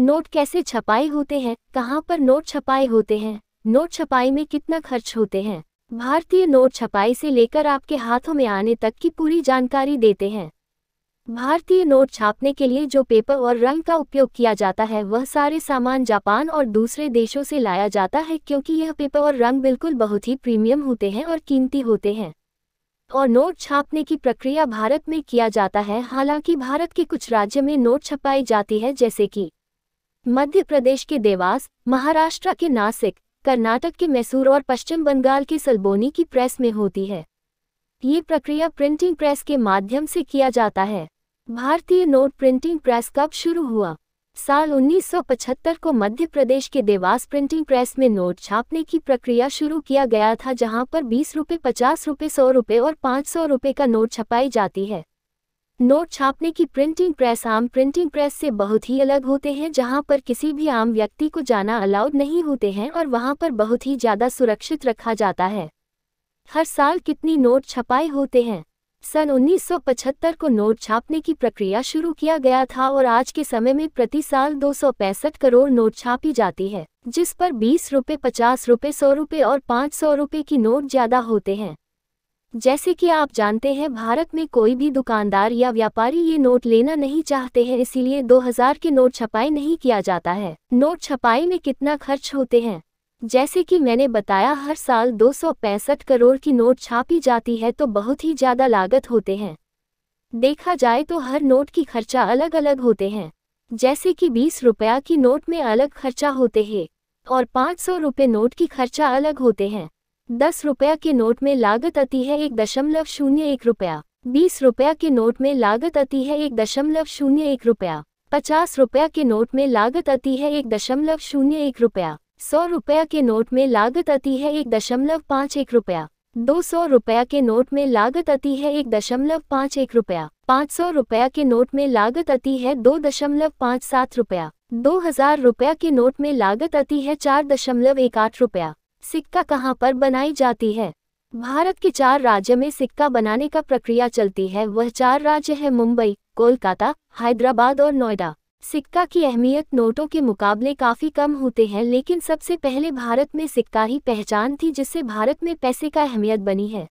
note कैसे छपाए होते हैं कहाँ पर नोट छपाए होते हैं नोट छपाई में कितना खर्च होते हैं भारतीय नोट छपाई से लेकर आपके हाथों में आने तक की पूरी जानकारी देते हैं भारतीय नोट छापने के लिए जो पेपर और रंग का उपयोग किया जाता है वह सारे सामान जापान और दूसरे देशों से लाया जाता है क्योंकि यह पेपर और रंग बिल्कुल बहुत ही प्रीमियम होते हैं और कीमती होते हैं और नोट छापने की प्रक्रिया भारत में किया जाता है हालांकि भारत के कुछ राज्य में नोट छपाई जाती है जैसे कि मध्य प्रदेश के देवास महाराष्ट्र के नासिक कर्नाटक के मैसूर और पश्चिम बंगाल के सलबोनी की प्रेस में होती है ये प्रक्रिया प्रिंटिंग प्रेस के माध्यम से किया जाता है भारतीय नोट प्रिंटिंग प्रेस कब शुरू हुआ साल 1975 को मध्य प्रदेश के देवास प्रिंटिंग प्रेस में नोट छापने की प्रक्रिया शुरू किया गया था जहां पर बीस रुपये पचास रुपये सौ रुपये और पाँच सौ रुपये का नोट छपाई जाती है नोट छापने की प्रिंटिंग प्रेस आम प्रिंटिंग प्रेस से बहुत ही अलग होते हैं जहां पर किसी भी आम व्यक्ति को जाना अलाउड नहीं होते हैं और वहां पर बहुत ही ज़्यादा सुरक्षित रखा जाता है हर साल कितनी नोट छपाए होते हैं सन 1975 को नोट छापने की प्रक्रिया शुरू किया गया था और आज के समय में प्रति साल दो करोड़ नोट छापी जाती है जिस पर बीस रुपये पचास रुपये सौ रुपये और पाँच सौ रुपये की नोट ज़्यादा होते हैं जैसे कि आप जानते हैं भारत में कोई भी दुकानदार या व्यापारी ये नोट लेना नहीं चाहते हैं इसीलिए 2000 के नोट छपाई नहीं किया जाता है नोट छपाई में कितना खर्च होते हैं जैसे कि मैंने बताया हर साल दो करोड़ की नोट छापी जाती है तो बहुत ही ज़्यादा लागत होते हैं देखा जाए तो हर नोट की खर्चा अलग अलग होते हैं जैसे कि बीस रुपया की नोट में अलग खर्चा होते हैं और पाँच सौ रुपये नोट की खर्चा अलग होते हैं दस रुपया के नोट में लागत आती है एक दशमलव शून्य एक रुपया बीस रुपया के नोट में लागत आती है एक दशमलव शून्य एक रुपया पचास रुपया के नोट में लागत आती है एक दशमलव शून्य एक रुपया सौ रुपया के नोट में लागत आती है एक दशमलव पाँच एक रुपया दो सौ रुपया के नोट में लागत आती है एक दशमलव पाँच एक रुपया पाँच सौ रुपया के नोट में लागत आती है दो दशमलव पाँच सात रुपया दो हजार रुपया के नोट में लागत आती है चार दशमलव एक आठ रुपया सिक्का कहाँ पर बनाई जाती है भारत के चार राज्य में सिक्का बनाने का प्रक्रिया चलती है वह चार राज्य है मुंबई कोलकाता हैदराबाद और नोएडा सिक्का की अहमियत नोटों के मुकाबले काफ़ी कम होते हैं लेकिन सबसे पहले भारत में सिक्का ही पहचान थी जिससे भारत में पैसे का अहमियत बनी है